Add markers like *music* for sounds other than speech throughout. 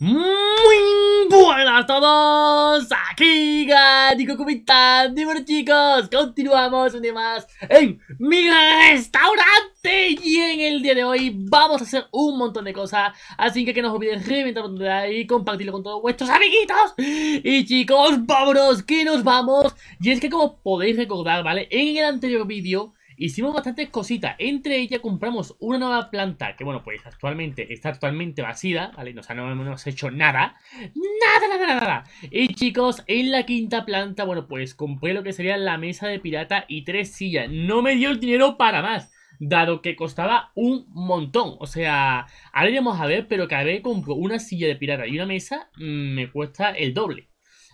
Muy buenas a todos, aquí Gatico, ¿cómo Y bueno chicos, continuamos un día más en mi restaurante Y en el día de hoy vamos a hacer un montón de cosas Así que que no os olvidéis reventar un like y compartirlo con todos vuestros amiguitos Y chicos, vámonos, que nos vamos Y es que como podéis recordar, ¿vale? En el anterior vídeo Hicimos bastantes cositas, entre ellas compramos una nueva planta que, bueno, pues actualmente está actualmente vacía, ¿vale? O sea, no hemos hecho nada, nada, nada, nada, nada. Y chicos, en la quinta planta, bueno, pues compré lo que sería la mesa de pirata y tres sillas. No me dio el dinero para más dado que costaba un montón. O sea, ahora iremos a ver, pero cada vez que compro una silla de pirata y una mesa, mm, me cuesta el doble.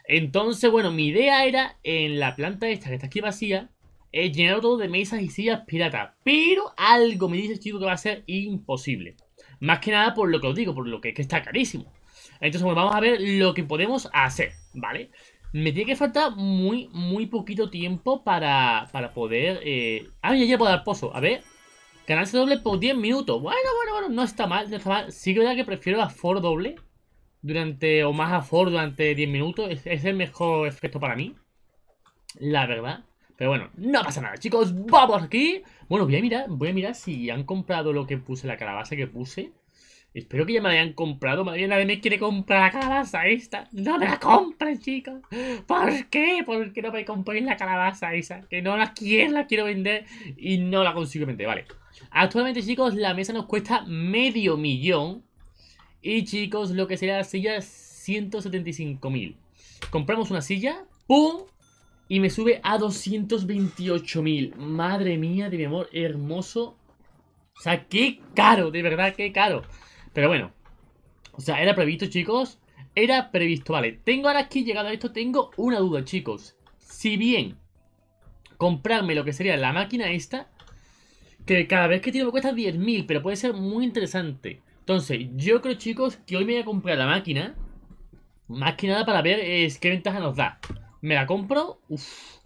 Entonces, bueno, mi idea era en la planta esta que está aquí vacía, eh, llenar todo de mesas y sillas pirata. Pero algo me dice chico que va a ser imposible. Más que nada por lo que os digo, por lo que, es que está carísimo. Entonces, bueno, vamos a ver lo que podemos hacer, ¿vale? Me tiene que faltar muy, muy poquito tiempo para, para poder... Eh, ah, ya, ya puedo dar pozo. A ver. se doble por 10 minutos. Bueno, bueno, bueno. No está mal, no Sí que verdad que prefiero a for doble. Durante... O más a for durante 10 minutos. es el mejor efecto para mí. La verdad. Pero bueno, no pasa nada, chicos. Vamos aquí. Bueno, voy a mirar, voy a mirar si han comprado lo que puse, la calabaza que puse. Espero que ya me hayan comprado. Madre mía, nadie me quiere comprar la calabaza esta. No me la compren, chicos. ¿Por qué? ¿Por qué no me compréis la calabaza esa? Que no la quiero, la quiero vender y no la consigo vender. Vale. Actualmente, chicos, la mesa nos cuesta medio millón. Y, chicos, lo que sería la silla, 175.000. Compramos una silla. ¡Pum! Y me sube a 228.000. Madre mía de mi amor hermoso. O sea, qué caro, de verdad, qué caro. Pero bueno. O sea, era previsto, chicos. Era previsto, vale. Tengo ahora aquí, llegado a esto, tengo una duda, chicos. Si bien comprarme lo que sería la máquina esta, que cada vez que tiro me cuesta 10.000, pero puede ser muy interesante. Entonces, yo creo, chicos, que hoy me voy a comprar la máquina. Más que nada para ver eh, qué ventaja nos da. ¿Me la compro? Uf.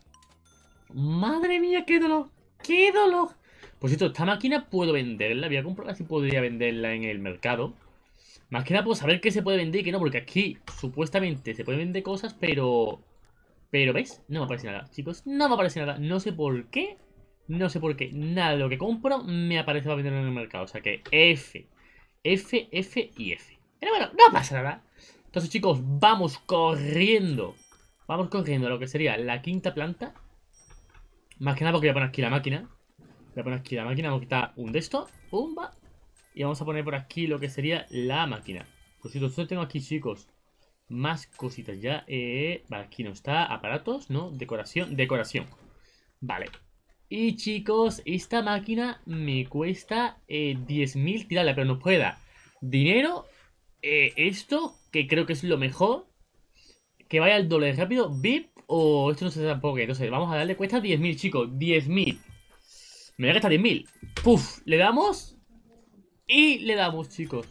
Madre mía, qué dolor. ¡Qué dolor! Pues esto, esta máquina puedo venderla. Voy a comprarla si podría venderla en el mercado. Más que nada puedo saber qué se puede vender y qué no, porque aquí supuestamente se pueden vender cosas, pero... Pero, ¿veis? No me aparece nada, chicos. No me aparece nada. No sé por qué. No sé por qué. Nada de lo que compro me aparece para venderlo en el mercado. O sea que F. F, F y F. Pero bueno, no pasa nada. Entonces, chicos, vamos corriendo Vamos cogiendo lo que sería la quinta planta. Más que nada porque voy a poner aquí la máquina. Voy a poner aquí la máquina, vamos a quitar un de estos. ¡Pumba! Y vamos a poner por aquí lo que sería la máquina. si yo tengo aquí, chicos. Más cositas ya. Eh, vale, aquí no está. Aparatos, ¿no? Decoración, decoración. Vale. Y chicos, esta máquina me cuesta eh, 10.000 tirarla, pero nos puede dar dinero. Eh, esto, que creo que es lo mejor que vaya al doble rápido, VIP, o esto no se tampoco, entonces vamos a darle, cuesta 10.000 chicos, 10.000. Me voy a gastar 10.000. Puf, le damos y le damos, chicos.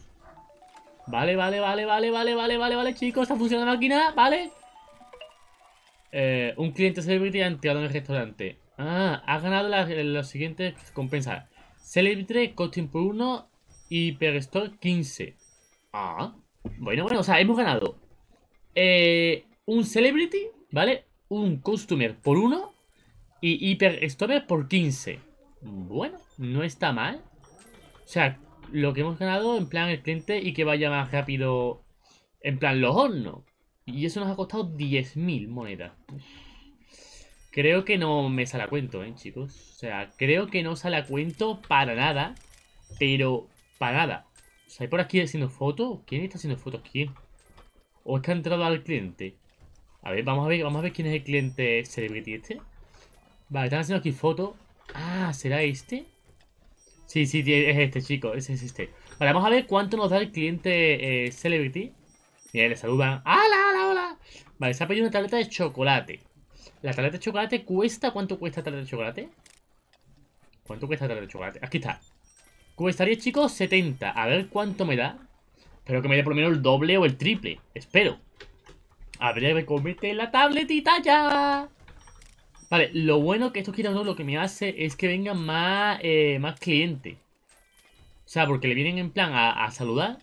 Vale, vale, vale, vale, vale, vale, vale, vale, chicos, está funcionando la máquina, vale. Eh, un cliente celebrity ha entrado en el restaurante. Ah, ha ganado las siguientes compensas. Celebrity, costing por uno y per store 15. Ah, bueno, bueno, o sea, hemos ganado. Eh, un celebrity, ¿vale? Un customer por uno y hiper por 15. Bueno, no está mal. O sea, lo que hemos ganado en plan el cliente y que vaya más rápido en plan los hornos. Y eso nos ha costado 10.000 monedas. Creo que no me sale a cuento, ¿eh, chicos? O sea, creo que no sale a cuento para nada. Pero para nada. O sea, ¿hay por aquí haciendo fotos? ¿Quién está haciendo fotos? ¿Quién? ¿O está entrado al cliente? A ver, vamos a ver, vamos a ver quién es el cliente celebrity este. Vale, están haciendo aquí fotos Ah, ¿será este? Sí, sí, es este, chico. Ese es este. Vale, vamos a ver cuánto nos da el cliente eh, celebrity. Mira, le saludan. ¡Hala, hala, hola! Vale, se ha pedido una tableta de chocolate. ¿La tableta de chocolate cuesta? ¿Cuánto cuesta la tableta de chocolate? ¿Cuánto cuesta la tableta de chocolate? Aquí está. Cuestaría, chicos, 70. A ver cuánto me da. Espero que me dé por lo menos el doble o el triple. Espero. A ver, me la tabletita ya. Vale, lo bueno que esto no lo que me hace es que vengan más, eh, más clientes. O sea, porque le vienen en plan a, saludar.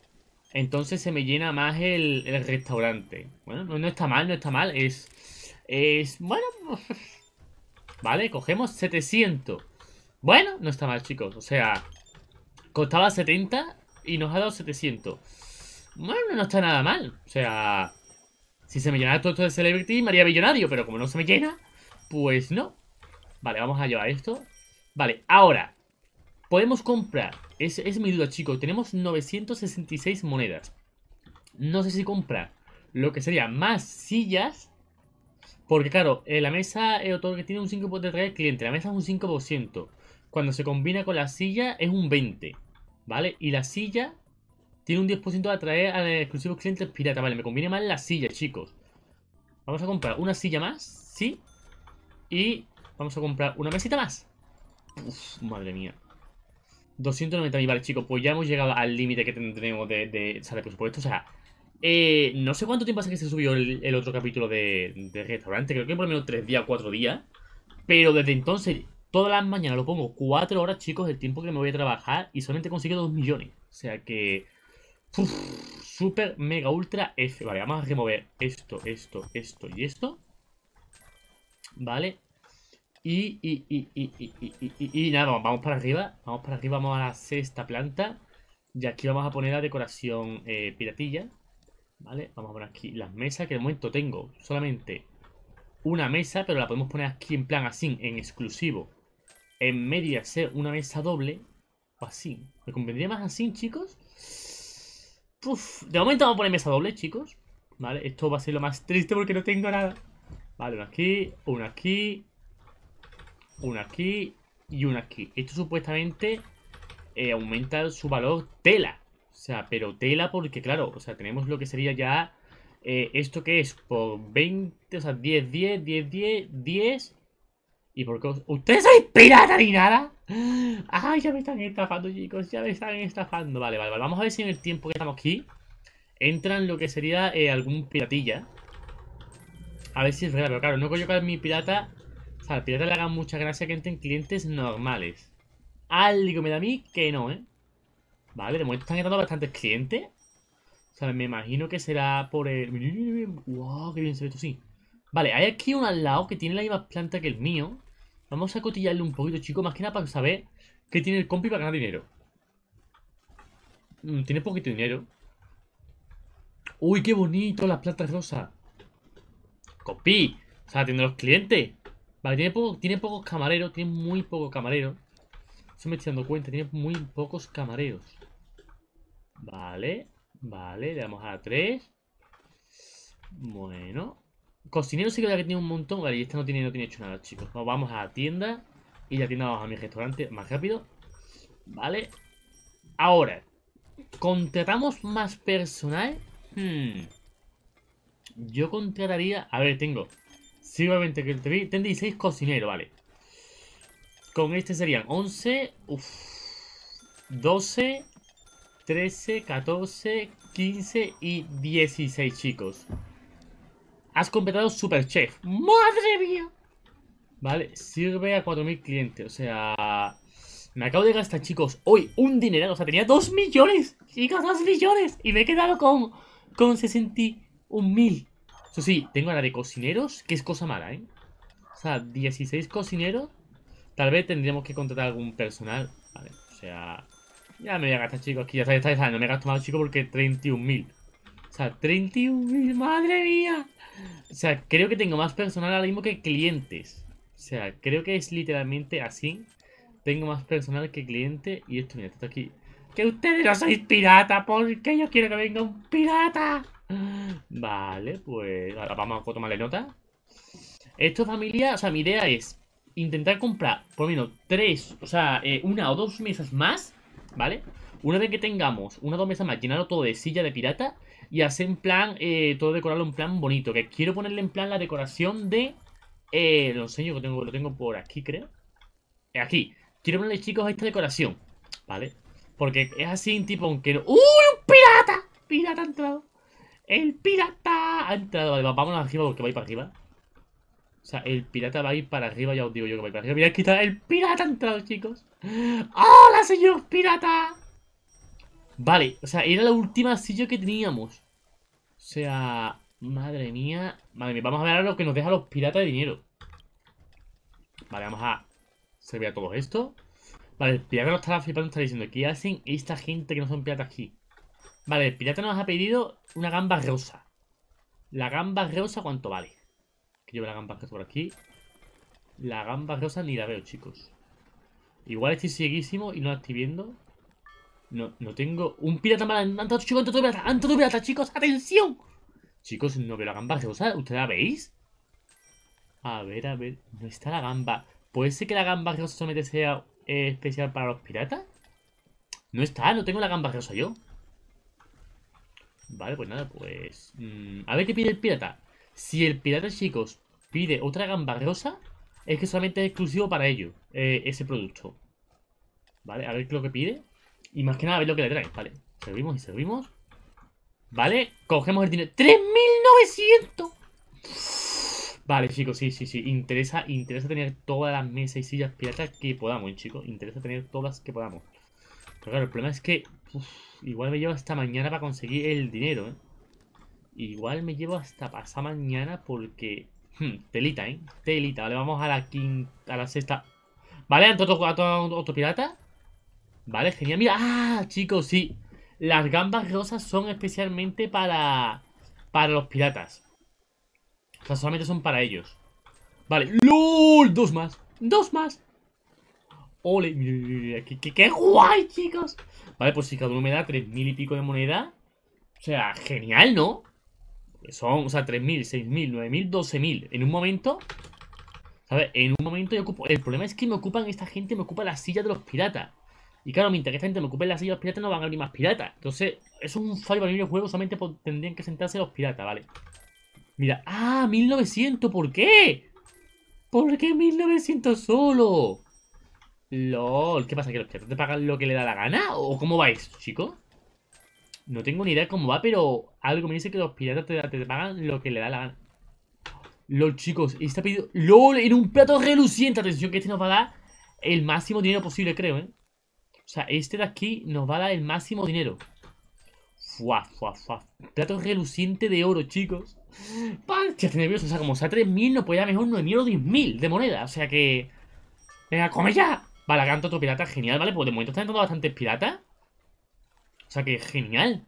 Entonces se me llena más el, restaurante. Bueno, no, no, está mal, no está mal. Es. Es. Bueno. *laughs* vale, cogemos 700. Bueno, no está mal, chicos. O sea, costaba 70 y nos ha dado 700. Bueno, no está nada mal. O sea, si se me llenara todo esto de Celebrity, me haría millonario. Pero como no se me llena, pues no. Vale, vamos a llevar esto. Vale, ahora. Podemos comprar. Es, es mi duda, chicos. Tenemos 966 monedas. No sé si comprar lo que sería más sillas. Porque claro, eh, la mesa eh, que tiene un 5% de traer cliente. La mesa es un 5%. Cuando se combina con la silla es un 20%. ¿Vale? Y la silla tiene un 10% de atraer a exclusivos clientes pirata. Vale, me conviene más la silla, chicos. Vamos a comprar una silla más, ¿sí? Y vamos a comprar una mesita más. Uf, madre mía. 290. vale, chicos, pues ya hemos llegado al límite que tenemos de, de, o de presupuesto. O sea, eh, no sé cuánto tiempo hace que se subió el, otro capítulo de, restaurante, creo que por lo menos 3 días o 4 días. Pero desde entonces, todas las mañanas lo pongo 4 horas, chicos, el tiempo que me voy a trabajar y solamente consigo 2 millones. O sea que super, mega, ultra F. Vale, vamos a remover esto, esto, esto y esto. Vale. Y, y, y, y, y nada, vamos para arriba. Vamos para arriba, vamos a la esta planta. Y aquí vamos a poner la decoración eh, piratilla. Vale, vamos a poner aquí las mesas, que de momento tengo solamente una mesa, pero la podemos poner aquí en plan así, en exclusivo. En media, hacer una mesa doble, o así. ¿Me convendría más así, chicos? Uf, de momento vamos a poner mesa doble, chicos. Vale, esto va a ser lo más triste porque no tengo nada. Vale, uno aquí, una aquí, una aquí y una aquí. Esto supuestamente eh, aumenta su valor tela. O sea, pero tela porque, claro, o sea, tenemos lo que sería ya... Eh, esto que es por 20, o sea, 10, 10, 10, 10, 10 ¿Y por qué? ¿Ustedes sois pirata ni nada? Ay, ya me están estafando, chicos. Ya me están estafando. Vale, vale, vale. Vamos a ver si en el tiempo que estamos aquí entran lo que sería eh, algún piratilla. A ver si es verdad, pero claro, no creo que a mi pirata. O sea, al pirata le haga mucha gracia que entren clientes normales. Algo me da a mí que no, ¿eh? Vale, de momento están entrando bastantes clientes. O sea, me imagino que será por el. ¡Wow! ¡Qué bien se ve esto! Sí. Vale, hay aquí un al lado que tiene la misma planta que el mío. Vamos a cotillarle un poquito, chicos, más que nada para saber qué tiene el compi para ganar dinero. Mm, tiene poquito dinero. ¡Uy, qué bonito las plantas rosa. ¡Compi! O sea, tiene los clientes. Vale, tiene, pocos camareros, tiene muy pocos camareros. Eso me estoy dando cuenta, tiene muy pocos camareros. Vale, vale, le damos a tres. Bueno, Cocinero sí que había que tiene un montón. Vale, y esta no tiene, no tiene hecho nada, chicos. vamos a la tienda. Y la tienda vamos a mi restaurante más rápido. Vale. Ahora. ¿Contratamos más personal? Hmm. Yo contrataría... A ver, tengo... Simplemente que tengo 16 cocineros, vale. Con este serían 11... 12... 13, 14, 15 y 16, chicos. Has completado Super Chef. ¡Madre mía! Vale, sirve a 4.000 clientes. O sea... Me acabo de gastar, chicos, hoy un dineral. O sea, tenía 2 millones. Chicos, 2 millones. Y me he quedado con, con 61.000. Eso sí, tengo la de cocineros, que es cosa mala, ¿eh? O sea, 16 cocineros. Tal vez tendríamos que contratar algún personal. Vale, o sea... Ya me voy a gastar, chicos. Aquí ya sabéis No me he gastado más, chicos, porque 31.000. O sea, 31 madre mía. O sea, creo que tengo más personal ahora mismo que clientes. O sea, creo que es literalmente así. Tengo más personal que cliente. Y esto, mira, esto aquí. Que ustedes no sois pirata, porque yo quiero que venga un pirata. Vale, pues ahora vamos a tomarle nota. Esto, familia, o sea, mi idea es intentar comprar por lo menos tres, o sea, eh, una o dos mesas más, ¿vale? Una vez que tengamos una o dos mesas más, llenarlo todo de silla de pirata y hacer en plan, eh, todo decorarlo en plan bonito. Que quiero ponerle en plan la decoración de... Eh, lo enseño que tengo, lo tengo por aquí, creo. Eh, aquí. Quiero ponerle, chicos, esta decoración. ¿Vale? Porque es así, tipo, aunque no... ¡Uy, un pirata! ¡Pirata ha entrado! ¡El pirata ha entrado! Vale, vámonos arriba porque va a para arriba. O sea, el pirata va a ir para arriba, ya os digo yo que va a para arriba. Mirad que está el pirata ha entrado, chicos. ¡Hola, señor pirata! Vale, o sea, era la última silla que teníamos. O sea, madre mía. Madre mía, vamos a ver ahora lo que nos deja los piratas de dinero. Vale, vamos a servir a todo esto. Vale, el pirata nos está flipando, está diciendo ¿Qué hacen esta gente que no son piratas aquí? Vale, el pirata nos ha pedido una gamba rosa. La gamba rosa, ¿cuánto vale? Que yo la gamba rosa por aquí. La gamba rosa ni la veo, chicos. Igual estoy cieguísimo y no la estoy viendo. No, no tengo un pirata mal... Han chicos, pirata, chicos. ¡Atención! Chicos, no veo la gamba. rosa. ¿Ustedes la veis? A ver, a ver. No está la gamba. ¿Puede ser que la gamba rosa solamente sea eh, especial para los piratas? No está, no tengo la gamba rosa yo. Vale, pues nada, pues... Mm, a ver qué pide el pirata. Si el pirata, chicos, pide otra gamba rosa, es que solamente es exclusivo para ellos eh, ese producto. Vale, a ver qué es lo que pide. Y más que nada, a lo que le trae. Vale, servimos y servimos. Vale, cogemos el dinero. ¡3900! Vale, chicos, sí, sí, sí. Interesa, interesa tener todas las mesas y sillas piratas que podamos, chicos. Interesa tener todas las que podamos. Pero claro, el problema es que... igual me llevo hasta mañana para conseguir el dinero, ¿eh? Igual me llevo hasta pasar mañana porque... Hmm, telita, ¿eh? Telita. Vale, vamos a la quinta... A la sexta... Vale, a a otro, otro pirata. Vale, genial. Mira, ah, chicos, sí. Las gambas rosas son especialmente para, para los piratas. O sea, solamente son para ellos. Vale, lul, Dos más. Dos más. ¡Ole! qué, guay, chicos! Vale, pues si cada uno me da tres mil y pico de moneda. O sea, genial, ¿no? Son, o sea, 3.000, 6.000, 9.000, 12.000. En un momento, ¿sabes? En un momento yo ocupo... El problema es que me ocupan esta gente, me ocupa la silla de los piratas. Y claro, mientras que esta gente me ocupe las sillas, los piratas no van a abrir más piratas. Entonces, es un fallo para el juego, solamente tendrían que sentarse los piratas, ¿vale? Mira, ¡ah! ¡1900! ¿Por qué? ¿Por qué 1900 solo? LOL, ¿qué pasa? ¿Que los piratas te pagan lo que le da la gana? ¿O cómo vais eso, chicos? No tengo ni idea cómo va, pero algo me dice que los piratas te, pagan lo que le da la gana. LOL, chicos, está pedido... ¡LOL! En un plato reluciente. Atención, que este nos va a dar el máximo dinero posible, creo, ¿eh? O sea, este de aquí nos va a dar el máximo dinero. Fuah, fuah, fuah. Plato reluciente de oro, chicos. Pancha, estoy nervioso. O sea, como sea 3.000, no puede dar mejor 9.000 o 10.000 de moneda. O sea que... Venga, come ya. Vale, Balaganta, otro pirata. Genial, ¿vale? Pues de momento están entrando bastantes piratas. O sea que genial.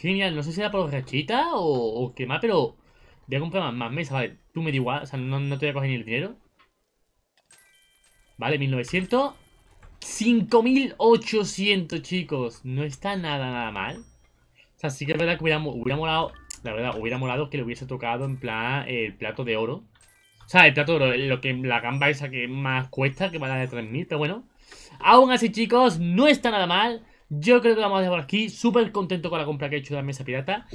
Genial. No sé si era por rachita o, o qué más, pero... Voy a comprar más, mesas, mesa, vale. Tú me da igual. O sea, no, no te voy a coger ni el dinero. Vale, 1900. 5800, chicos. No está nada, nada mal. O sea, sí que es verdad que hubiera, molado. La verdad, hubiera molado que le hubiese tocado en plan el plato de oro. O sea, el plato de oro, lo que, la gamba esa que más cuesta, que vale de 3000, pero bueno. Aún así, chicos, no está nada mal. Yo creo que lo vamos a dejar aquí. Súper contento con la compra que he hecho de la mesa pirata.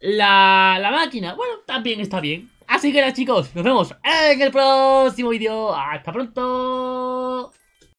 La, la máquina, bueno, también está bien. Así que nada, chicos, nos vemos en el próximo vídeo. ¡Hasta pronto!